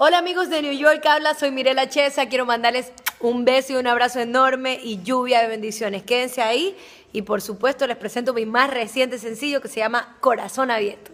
Hola amigos de New York, habla, soy Mirela Chesa, quiero mandarles un beso y un abrazo enorme y lluvia de bendiciones. Quédense ahí y por supuesto les presento mi más reciente sencillo que se llama Corazón Abierto.